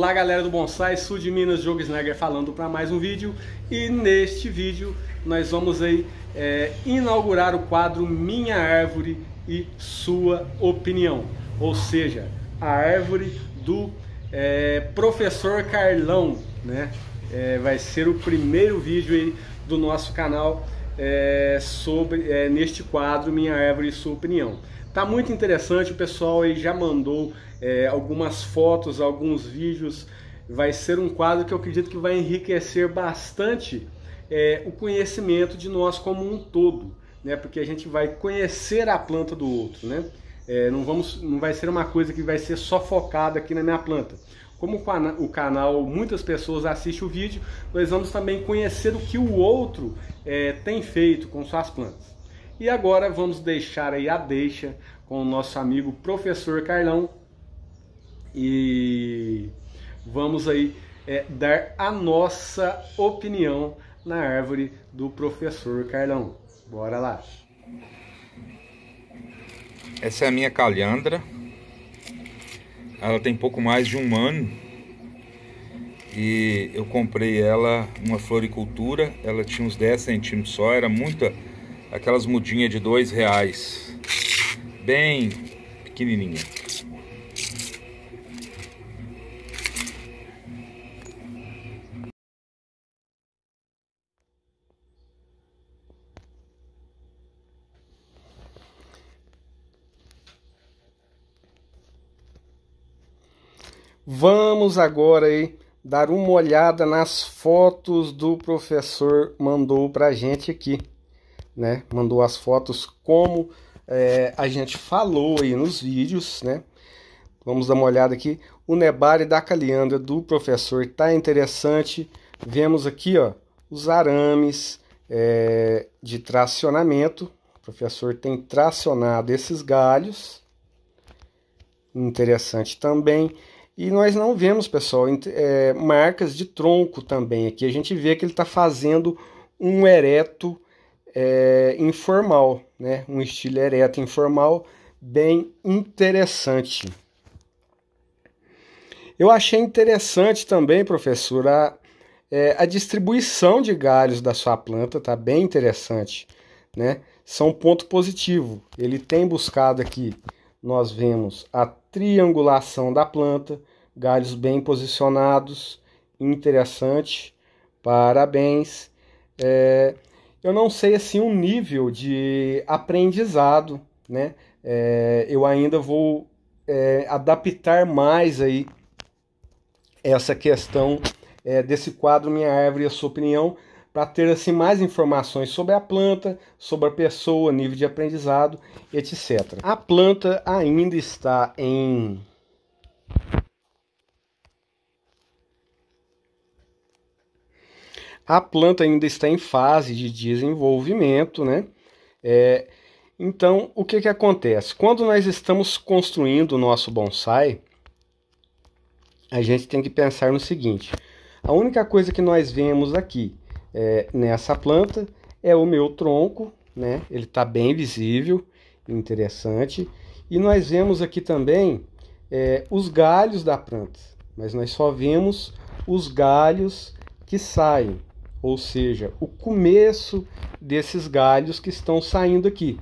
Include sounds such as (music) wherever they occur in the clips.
Olá galera do Bonsai, sul de Minas, Jogo Snagger falando para mais um vídeo e neste vídeo nós vamos aí é, inaugurar o quadro Minha Árvore e Sua Opinião, ou seja, a árvore do é, professor Carlão, né? É, vai ser o primeiro vídeo aí do nosso canal é, sobre é, neste quadro Minha Árvore e Sua Opinião. Tá muito interessante, o pessoal aí já mandou é, algumas fotos, alguns vídeos. Vai ser um quadro que eu acredito que vai enriquecer bastante é, o conhecimento de nós como um todo, né? Porque a gente vai conhecer a planta do outro, né? É, não, vamos, não vai ser uma coisa que vai ser só focada aqui na minha planta. Como o canal muitas pessoas assistem o vídeo, nós vamos também conhecer o que o outro é, tem feito com suas plantas. E agora vamos deixar aí a deixa com o nosso amigo professor Carlão e vamos aí é, dar a nossa opinião na árvore do professor Carlão. Bora lá! Essa é a minha calhandra, ela tem pouco mais de um ano e eu comprei ela uma floricultura. Ela tinha uns 10 centímetros só, era muita, aquelas mudinhas de dois reais, bem pequenininha. Vamos agora aí dar uma olhada nas fotos do professor mandou para a gente aqui, né? Mandou as fotos como é, a gente falou aí nos vídeos, né? Vamos dar uma olhada aqui. O Nebari da Caliandra do professor tá interessante. Vemos aqui, ó, os arames é, de tracionamento. O professor tem tracionado esses galhos. Interessante também. E nós não vemos, pessoal, é, marcas de tronco também aqui. A gente vê que ele está fazendo um ereto é, informal, né? um estilo ereto informal bem interessante. Eu achei interessante também, professor, a, é, a distribuição de galhos da sua planta, tá bem interessante, né? São um ponto positivo. Ele tem buscado aqui nós vemos a triangulação da planta, galhos bem posicionados, interessante, parabéns. É, eu não sei assim o um nível de aprendizado, né? É, eu ainda vou é, adaptar mais aí essa questão é, desse quadro Minha Árvore e a Sua Opinião para ter assim mais informações sobre a planta, sobre a pessoa, nível de aprendizado, etc. A planta ainda está em A planta ainda está em fase de desenvolvimento, né? É, então, o que, que acontece? Quando nós estamos construindo o nosso bonsai, a gente tem que pensar no seguinte: a única coisa que nós vemos aqui é, nessa planta é o meu tronco, né? Ele está bem visível, interessante. E nós vemos aqui também é, os galhos da planta, mas nós só vemos os galhos que saem, ou seja, o começo desses galhos que estão saindo aqui.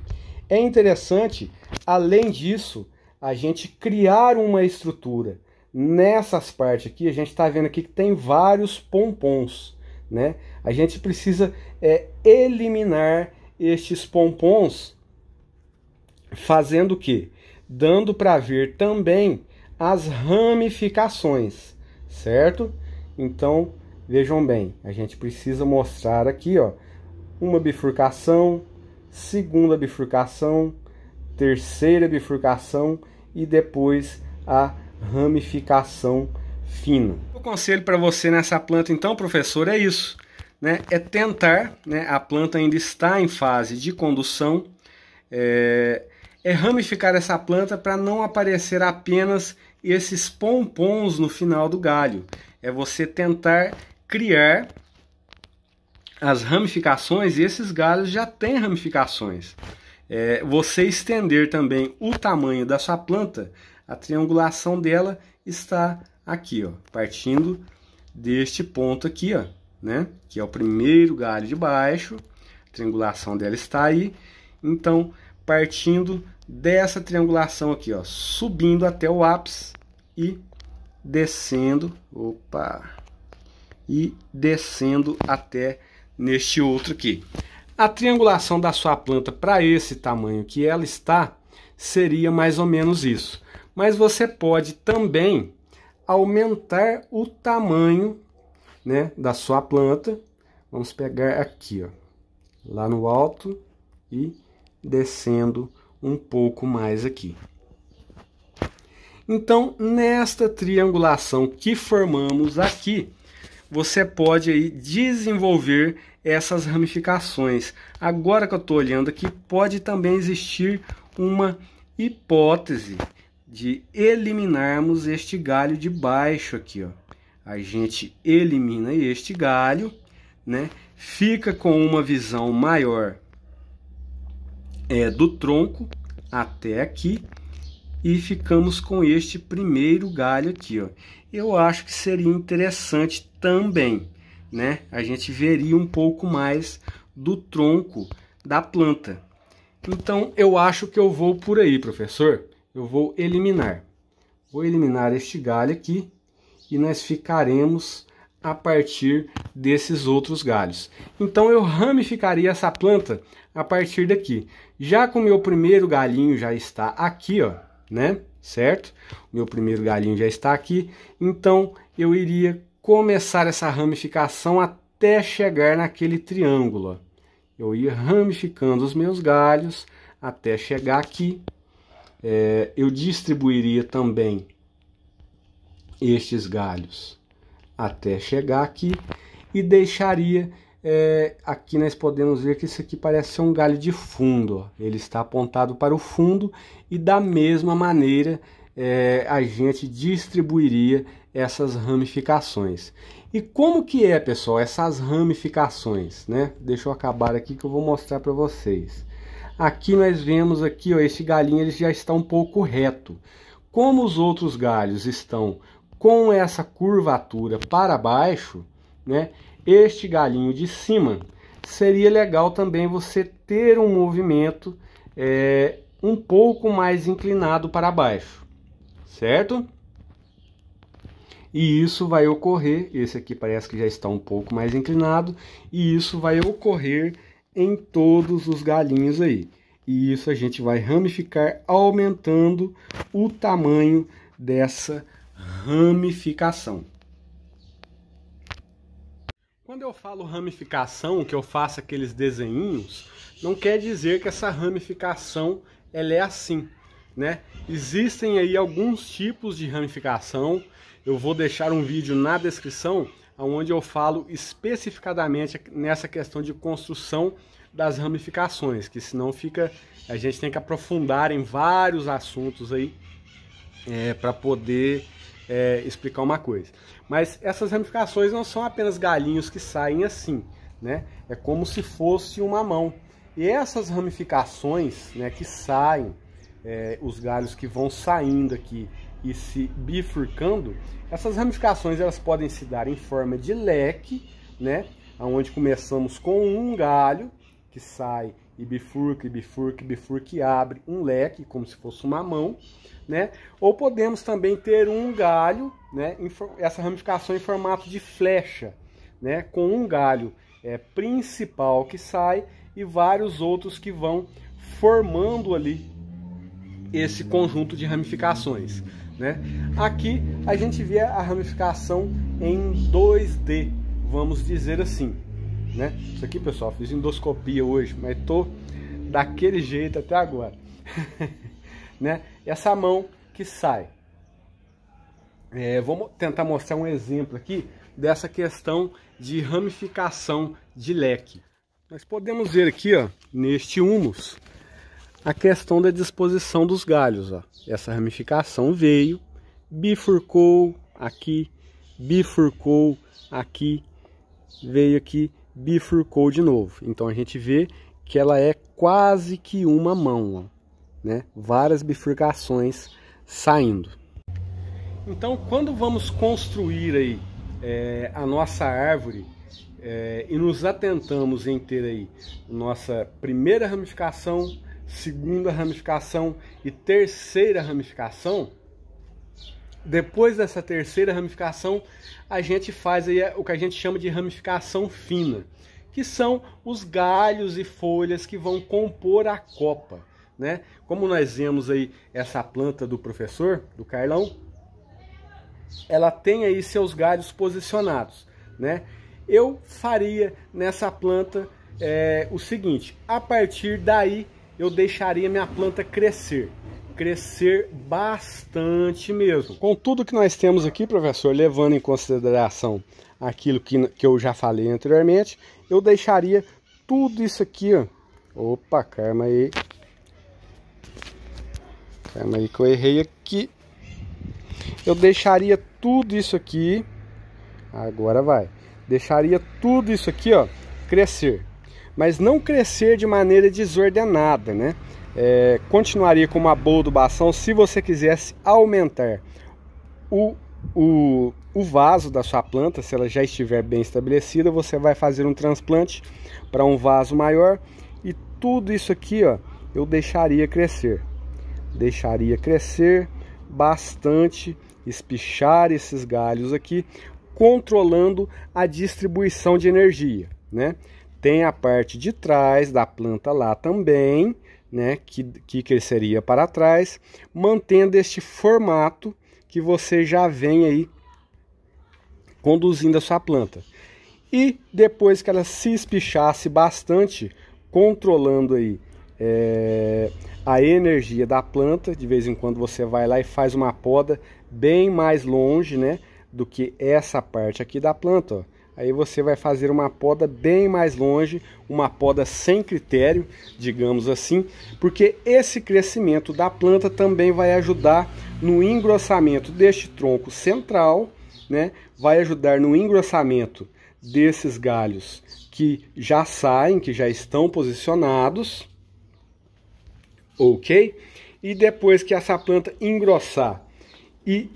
É interessante, além disso, a gente criar uma estrutura. Nessas partes aqui, a gente está vendo aqui que tem vários pompons. Né? A gente precisa é, eliminar estes pompons, fazendo o quê? Dando para ver também as ramificações, certo? Então, vejam bem, a gente precisa mostrar aqui, ó, uma bifurcação, segunda bifurcação, terceira bifurcação e depois a ramificação fino. O conselho para você nessa planta, então, professor, é isso. Né? É tentar, né? a planta ainda está em fase de condução, é, é ramificar essa planta para não aparecer apenas esses pompons no final do galho. É você tentar criar as ramificações, e esses galhos já têm ramificações. É, você estender também o tamanho da sua planta, a triangulação dela está aqui, ó, partindo deste ponto aqui, ó, né? Que é o primeiro galho de baixo, a triangulação dela está aí. Então, partindo dessa triangulação aqui, ó, subindo até o ápice e descendo, opa, e descendo até neste outro aqui. A triangulação da sua planta para esse tamanho que ela está seria mais ou menos isso. Mas você pode também aumentar o tamanho né, da sua planta. Vamos pegar aqui, ó, lá no alto e descendo um pouco mais aqui. Então, nesta triangulação que formamos aqui, você pode aí desenvolver essas ramificações. Agora que eu estou olhando aqui, pode também existir uma hipótese de eliminarmos este galho de baixo aqui, ó. A gente elimina este galho, né? Fica com uma visão maior é, do tronco até aqui e ficamos com este primeiro galho aqui, ó. Eu acho que seria interessante também, né? A gente veria um pouco mais do tronco da planta. Então eu acho que eu vou por aí, professor eu vou eliminar. Vou eliminar este galho aqui e nós ficaremos a partir desses outros galhos. Então eu ramificaria essa planta a partir daqui. Já com o meu primeiro galinho já está aqui, ó, né? Certo? O meu primeiro galinho já está aqui, então eu iria começar essa ramificação até chegar naquele triângulo. Ó. Eu ia ramificando os meus galhos até chegar aqui, é, eu distribuiria também estes galhos até chegar aqui e deixaria é, aqui nós podemos ver que isso aqui parece ser um galho de fundo ó. ele está apontado para o fundo e da mesma maneira é, a gente distribuiria essas ramificações e como que é pessoal essas ramificações né deixa eu acabar aqui que eu vou mostrar para vocês Aqui nós vemos aqui, ó, esse galinho ele já está um pouco reto. Como os outros galhos estão com essa curvatura para baixo, né? Este galinho de cima seria legal também você ter um movimento é, um pouco mais inclinado para baixo, certo? E isso vai ocorrer, esse aqui parece que já está um pouco mais inclinado, e isso vai ocorrer em todos os galinhos aí. E isso a gente vai ramificar aumentando o tamanho dessa ramificação. Quando eu falo ramificação, que eu faço aqueles desenhos não quer dizer que essa ramificação ela é assim, né? Existem aí alguns tipos de ramificação. Eu vou deixar um vídeo na descrição onde eu falo especificadamente nessa questão de construção das ramificações, que senão fica. A gente tem que aprofundar em vários assuntos aí é, para poder é, explicar uma coisa. Mas essas ramificações não são apenas galinhos que saem assim, né? É como se fosse uma mão. E essas ramificações né, que saem, é, os galhos que vão saindo aqui e se bifurcando, essas ramificações elas podem se dar em forma de leque, né? Onde começamos com um galho que sai e bifurca, e bifurca, e bifurca e abre um leque, como se fosse uma mão, né? Ou podemos também ter um galho, né? Essa ramificação em formato de flecha, né? Com um galho é, principal que sai e vários outros que vão formando ali esse conjunto de ramificações. Né? Aqui a gente vê a ramificação em 2D, vamos dizer assim né? Isso aqui, pessoal, fiz endoscopia hoje, mas tô daquele jeito até agora, (laughs) né? Essa mão que sai. É, vou tentar mostrar um exemplo aqui dessa questão de ramificação de leque. Nós podemos ver aqui, ó, neste humus, a questão da disposição dos galhos. Ó. Essa ramificação veio, bifurcou aqui, bifurcou aqui, veio aqui bifurcou de novo. Então a gente vê que ela é quase que uma mão, né? Várias bifurcações saindo. Então, quando vamos construir aí é, a nossa árvore é, e nos atentamos em ter aí nossa primeira ramificação, segunda ramificação e terceira ramificação, depois dessa terceira ramificação, a gente faz é, o que a gente chama de ramificação fina, que são os galhos e folhas que vão compor a copa. Né? Como nós vemos aí essa planta do professor, do Carlão, ela tem aí seus galhos posicionados. Né? Eu faria nessa planta é, o seguinte, a partir daí eu deixaria minha planta crescer crescer bastante mesmo. Com tudo que nós temos aqui, professor, levando em consideração aquilo que, que eu já falei anteriormente, eu deixaria tudo isso aqui, ó. Opa, calma aí. Calma aí que eu errei aqui. Eu deixaria tudo isso aqui. Agora vai. Deixaria tudo isso aqui, ó, crescer. Mas não crescer de maneira desordenada, né? é, continuaria com uma boa adubação se você quisesse aumentar o, o, o vaso da sua planta, se ela já estiver bem estabelecida, você vai fazer um transplante para um vaso maior e tudo isso aqui ó, eu deixaria crescer, deixaria crescer bastante, espichar esses galhos aqui, controlando a distribuição de energia, né? Tem a parte de trás da planta lá também, né, que, que cresceria para trás, mantendo este formato que você já vem aí conduzindo a sua planta. E depois que ela se espichasse bastante, controlando aí é, a energia da planta, de vez em quando você vai lá e faz uma poda bem mais longe, né, do que essa parte aqui da planta, ó aí você vai fazer uma poda bem mais longe, uma poda sem critério, digamos assim, porque esse crescimento da planta também vai ajudar no engrossamento deste tronco central, né? Vai ajudar no engrossamento desses galhos que já saem, que já estão posicionados, ok? E depois que essa planta engrossar e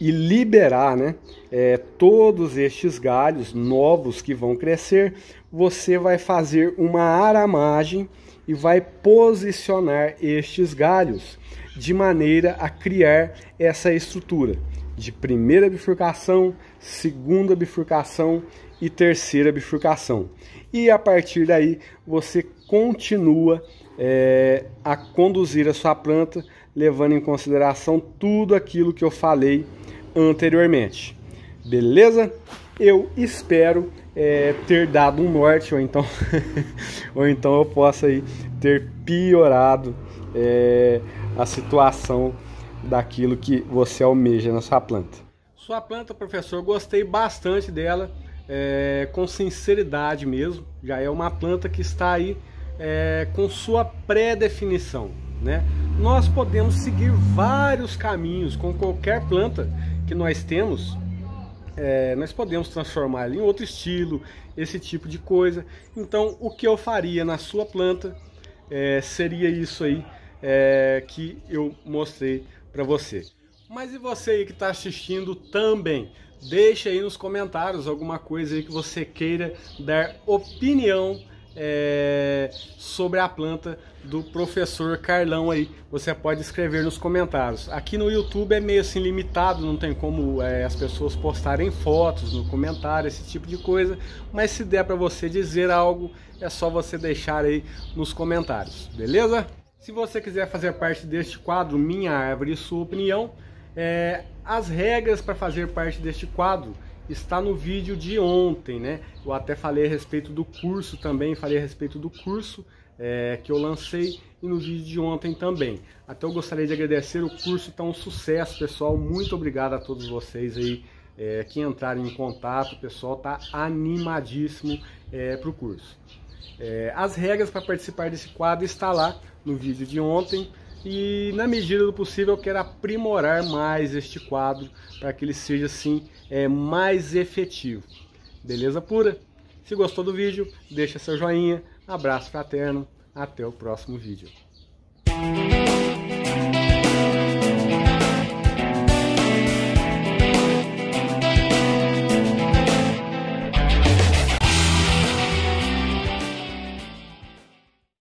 e liberar né, é, todos estes galhos novos que vão crescer, você vai fazer uma aramagem e vai posicionar estes galhos de maneira a criar essa estrutura de primeira bifurcação, segunda bifurcação e terceira bifurcação. E a partir daí você continua é, a conduzir a sua planta levando em consideração tudo aquilo que eu falei anteriormente. Beleza? Eu espero é, ter dado um norte, ou então, (laughs) ou então eu possa aí ter piorado é, a situação daquilo que você almeja na sua planta. Sua planta, professor, gostei bastante dela, é, com sinceridade mesmo. Já é uma planta que está aí é, com sua pré-definição né? Nós podemos seguir vários caminhos com qualquer planta que nós temos. É, nós podemos transformar em outro estilo, esse tipo de coisa. Então, o que eu faria na sua planta é, seria isso aí é, que eu mostrei para você. Mas e você aí que está assistindo também? Deixa aí nos comentários alguma coisa aí que você queira dar opinião é, sobre a planta do professor Carlão aí. Você pode escrever nos comentários. Aqui no YouTube é meio assim limitado, não tem como é, as pessoas postarem fotos no comentário, esse tipo de coisa. Mas se der para você dizer algo, é só você deixar aí nos comentários, beleza? Se você quiser fazer parte deste quadro Minha Árvore e Sua Opinião, é, as regras para fazer parte deste quadro está no vídeo de ontem, né? Eu até falei a respeito do curso também, falei a respeito do curso é, que eu lancei e no vídeo de ontem também. Até eu gostaria de agradecer o curso, tá então, um sucesso, pessoal. Muito obrigado a todos vocês aí é, que entrarem em contato. O pessoal tá animadíssimo é, para o curso. É, as regras para participar desse quadro está lá no vídeo de ontem e, na medida do possível, eu quero aprimorar mais este quadro para que ele seja, assim, é, mais efetivo. Beleza pura? Se gostou do vídeo, deixa seu joinha. Abraço fraterno. Até o próximo vídeo.